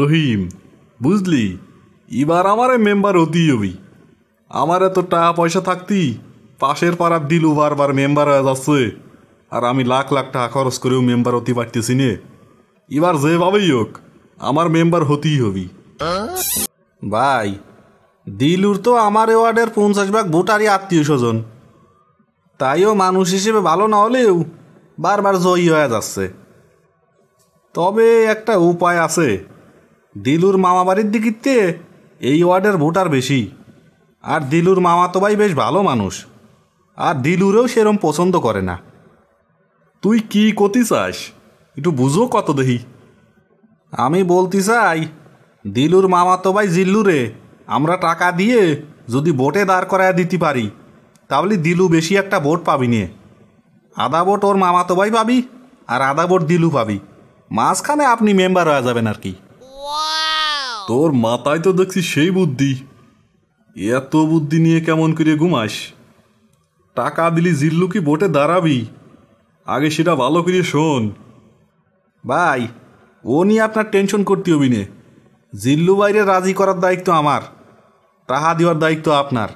রহিম বুঝলি এবার আমারে মেম্বার হতেই হবি আমার এত টাকা পয়সা থাকতি পাশের পাড়ার দিলু বারবার মেম্বার হয়ে যাচ্ছে আর আমি লাখ লাখ টাকা খরচ করেও মেম্বার হতে পারতেছি নে এবার যেভাবেই হোক আমার মেম্বার হতেই হবি ভাই দিলুর তো আমার ওয়ার্ডের পঞ্চাশ ভাগ ভোটারই আত্মীয় স্বজন তাইও মানুষ হিসেবে ভালো না হলেও বারবার জয়ী হয়ে যাচ্ছে তবে একটা উপায় আছে দিলুর মামাবাড়ির দিকিতে এই ওয়ার্ডের ভোটার বেশি আর দিলুর মামা তো ভাই বেশ ভালো মানুষ আর দিলুরেও সেরম পছন্দ করে না তুই কি কতি চাস একটু বুঝো কত দেহি আমি বলতে চাই দিলুর মামা তো ভাই জিল্লুরে আমরা টাকা দিয়ে যদি ভোটে দাঁড় করায় দিতে পারি তাহলে দিলু বেশি একটা ভোট পাবি নিয়ে আদা বোট ওর তো ভাই পাবি আর আদা বোট দিলু পাবি মাঝখানে আপনি মেম্বার হয়ে যাবেন আর কি তোর মাথায় তো দেখছি সেই বুদ্ধি এত বুদ্ধি নিয়ে কেমন করে ঘুমাস টাকা দিলি জিল্লু কি বোটে দাঁড়াবি আগে সেটা ভালো করে শোন ভাই ও নিয়ে আপনার টেনশন করতে হবি নে জিল্লু বাইরে রাজি করার দায়িত্ব আমার টাহা দেওয়ার দায়িত্ব আপনার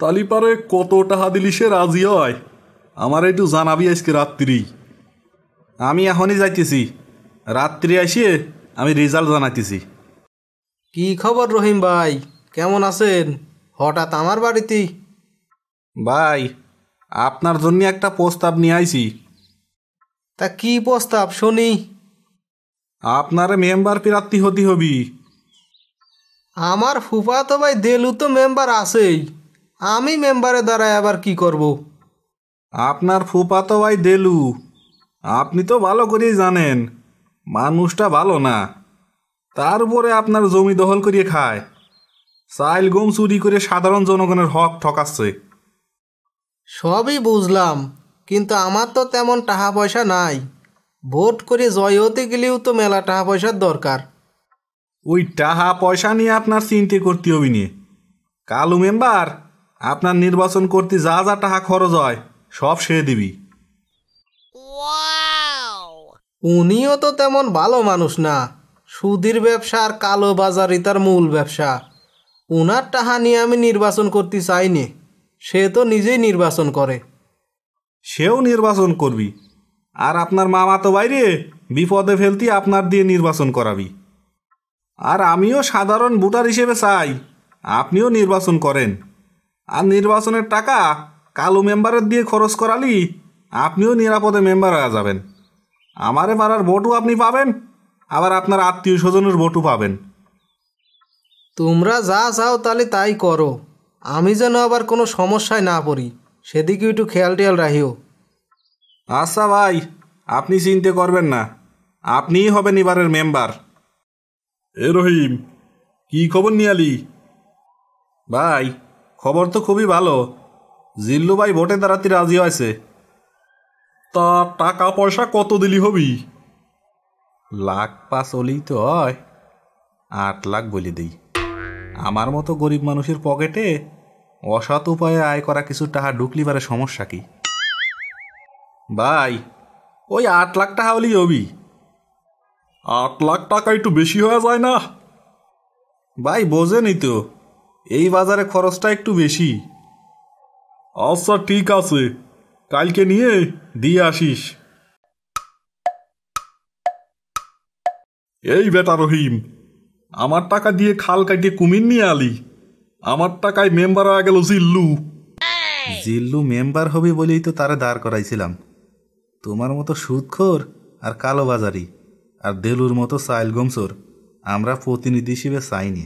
তালিপারে কত টাহা দিলি সে রাজি হয় আমার একটু জানাবি আজকে রাত্রি আমি এখনই যাইতেছি রাত্রি আসিয়ে আমি রেজাল্ট জানাইতেছি কি খবর রহিম ভাই কেমন আছেন হঠাৎ আমার বাড়িতে ভাই আপনার জন্য একটা প্রস্তাব নিয়ে আইছি তা কি প্রস্তাব শুনি আপনার মেম্বার প্রার্থী হতে হবি আমার ফুফা তো ভাই দেলু তো মেম্বার আছেই আমি মেম্বারে দ্বারা আবার কি করব আপনার ফুফা তো ভাই দেলু আপনি তো ভালো করেই জানেন মানুষটা ভালো না তারপরে আপনার জমি দখল করিয়ে খায় চাইল গম চুরি করে সাধারণ জনগণের হক ঠকাচ্ছে সবই বুঝলাম কিন্তু আমার তো তেমন টাকা পয়সা নাই ভোট করে জয় হতে গেলেও তো মেলা টাকা পয়সার দরকার ওই টাকা পয়সা নিয়ে আপনার চিন্তা করতে হবে নিয়ে কালু মেম্বার আপনার নির্বাচন করতে যা যা টাকা খরচ হয় সব সেরে দিবি উনিও তো তেমন ভালো মানুষ না সুদীর ব্যবসা আর কালো বাজারই তার মূল ব্যবসা উনার টাহা নিয়ে আমি নির্বাচন করতে চাইনি সে তো নিজেই নির্বাচন করে সেও নির্বাচন করবি আর আপনার মামা তো বাইরে বিপদে ফেলতি আপনার দিয়ে নির্বাচন করাবি আর আমিও সাধারণ ভোটার হিসেবে চাই আপনিও নির্বাচন করেন আর নির্বাচনের টাকা কালো মেম্বারের দিয়ে খরচ করালি আপনিও নিরাপদে মেম্বার হয়ে যাবেন আমারে পাড়ার ভোটও আপনি পাবেন আবার আপনার আত্মীয় স্বজনের ভোটও পাবেন তোমরা যা চাও তাহলে তাই করো আমি যেন আবার কোনো সমস্যায় না পড়ি সেদিকে একটু খেয়াল টেয়াল রাহিও আচ্ছা ভাই আপনি চিনতে করবেন না আপনিই হবেন এবারের মেম্বার এ রহিম কি খবর নিয়ালি ভাই খবর তো খুবই ভালো জিল্লু ভাই ভোটে দাঁড়াতে রাজি হয়েছে তা টাকা পয়সা কত দিলি হবি লাখ পাঁচ হলেই তো হয় আট লাখ বলে দিই আমার মতো গরিব মানুষের পকেটে অসৎ উপায়ে আয় করা কিছু টাকা ঢুকলি পারে সমস্যা কি ভাই ওই আট লাখ টাকা হলেই হবি আট লাখ টাকা একটু বেশি হয়ে যায় না ভাই বোঝেনি তো এই বাজারে খরচটা একটু বেশি আচ্ছা ঠিক আছে কালকে নিয়ে দিয়ে আসিস এই বেটা রহিম আমার টাকা দিয়ে খাল কাটিয়ে কুমির নিয়ে আলি আমার টাকায় মেম্বার হয়ে গেল জিল্লু জিল্লু মেম্বার হবে বলেই তো তারা দাঁড় করাইছিলাম তোমার মতো সুদখোর আর কালোবাজারি আর দেলুর মতো সাইল গমসোর আমরা প্রতিনিধি হিসেবে চাইনি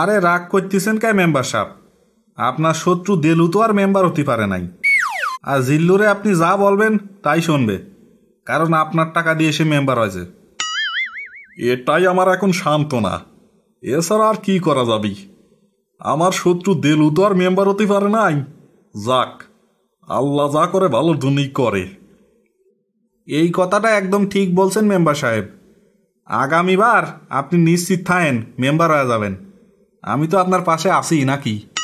আরে রাগ করতেছেন কে মেম্বার সাপ আপনার শত্রু দেলু তো আর মেম্বার হতে পারে নাই আর জিল্লুরে আপনি যা বলবেন তাই শুনবে কারণ আপনার টাকা দিয়ে সে মেম্বার হয়েছে এটাই আমার এখন সান্ত্বনা এছাড়া আর কি করা যাবি আমার শত্রু দেলু তো আর মেম্বার হতে পারে নাই যাক আল্লাহ যা করে ভালো দুনি করে এই কথাটা একদম ঠিক বলছেন মেম্বার সাহেব আগামীবার আপনি নিশ্চিত থাকেন মেম্বার হয়ে যাবেন আমি তো আপনার পাশে আছি নাকি